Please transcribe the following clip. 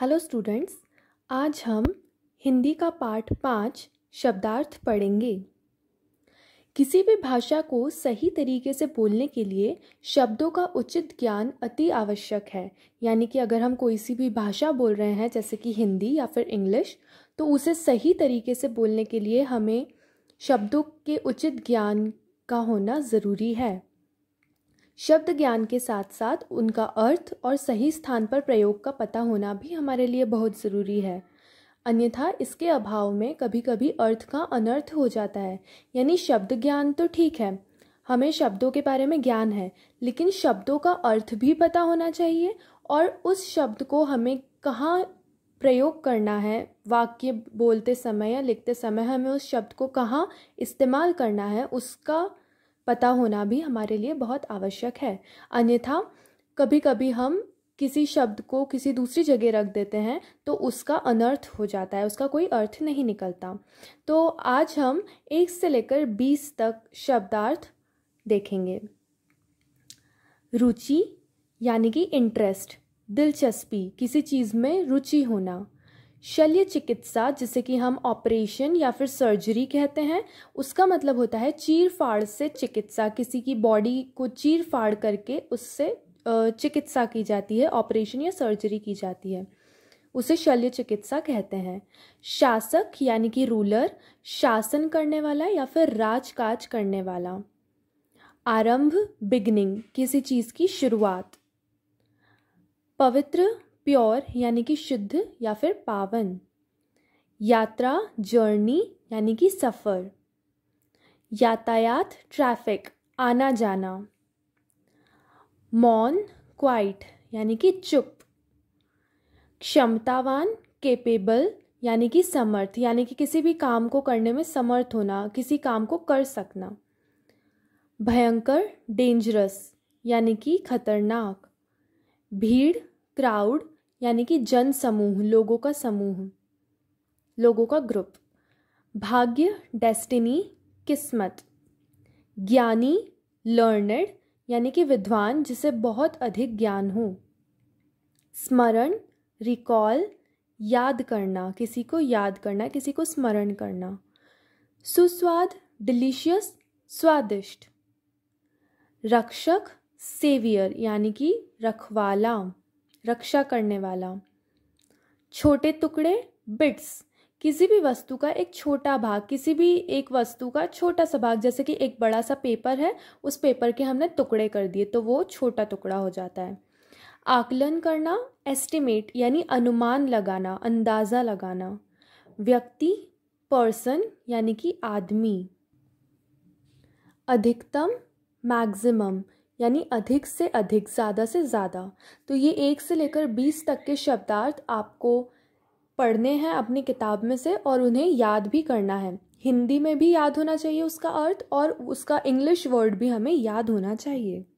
hello students आज हम हिंदी का पाठ पाँच शब्दार्थ पढ़ेंगे किसी भी भाषा को सही तरीके से बोलने के लिए शब्दों का उचित ज्ञान अति आवश्यक है यानी कि अगर हम कोई सी भी भाषा बोल रहे हैं जैसे कि हिंदी या फिर इंग्लिश तो उसे सही तरीके से बोलने के लिए हमें शब्दों के उचित ज्ञान का होना ज़रूरी है शब्द ज्ञान के साथ साथ उनका अर्थ और सही स्थान पर प्रयोग का पता होना भी हमारे लिए बहुत ज़रूरी है अन्यथा इसके अभाव में कभी कभी अर्थ का अनर्थ हो जाता है यानी शब्द ज्ञान तो ठीक है हमें शब्दों के बारे में ज्ञान है लेकिन शब्दों का अर्थ भी पता होना चाहिए और उस शब्द को हमें कहाँ प्रयोग करना है वाक्य बोलते समय या लिखते समय हमें उस शब्द को कहाँ इस्तेमाल करना है उसका पता होना भी हमारे लिए बहुत आवश्यक है अन्यथा कभी कभी हम किसी शब्द को किसी दूसरी जगह रख देते हैं तो उसका अनर्थ हो जाता है उसका कोई अर्थ नहीं निकलता तो आज हम एक से लेकर बीस तक शब्दार्थ देखेंगे रुचि यानी कि इंटरेस्ट दिलचस्पी किसी चीज़ में रुचि होना शल्य चिकित्सा जिसे कि हम ऑपरेशन या फिर सर्जरी कहते हैं उसका मतलब होता है चीर फाड़ से चिकित्सा किसी की बॉडी को चीर फाड़ करके उससे चिकित्सा की जाती है ऑपरेशन या सर्जरी की जाती है उसे शल्य चिकित्सा कहते हैं शासक यानी कि रूलर शासन करने वाला या फिर राजकाज करने वाला आरंभ बिगनिंग किसी चीज़ की शुरुआत पवित्र प्योर यानी कि शुद्ध या फिर पावन यात्रा जर्नी यानी कि सफ़र यातायात ट्रैफिक आना जाना मौन क्वाइट यानी कि चुप क्षमतावान केपेबल यानी कि समर्थ यानी कि किसी भी काम को करने में समर्थ होना किसी काम को कर सकना भयंकर डेंजरस यानी कि खतरनाक भीड़ क्राउड यानी कि जन समूह लोगों का समूह लोगों का ग्रुप भाग्य डेस्टिनी किस्मत ज्ञानी लर्नड यानी कि विद्वान जिसे बहुत अधिक ज्ञान हो स्मरण रिकॉल याद करना किसी को याद करना किसी को स्मरण करना सुस्वाद डिलीशियस स्वादिष्ट रक्षक सेवियर यानी कि रखवाला रक्षा करने वाला छोटे टुकड़े बिट्स किसी भी वस्तु का एक छोटा भाग किसी भी एक वस्तु का छोटा सा भाग जैसे कि एक बड़ा सा पेपर है उस पेपर के हमने टुकड़े कर दिए तो वो छोटा टुकड़ा हो जाता है आकलन करना एस्टिमेट यानी अनुमान लगाना अंदाज़ा लगाना व्यक्ति पर्सन यानी कि आदमी अधिकतम मैक्सिमम यानी अधिक से अधिक ज़्यादा से ज़्यादा तो ये एक से लेकर बीस तक के शब्दार्थ आपको पढ़ने हैं अपनी किताब में से और उन्हें याद भी करना है हिंदी में भी याद होना चाहिए उसका अर्थ और उसका इंग्लिश वर्ड भी हमें याद होना चाहिए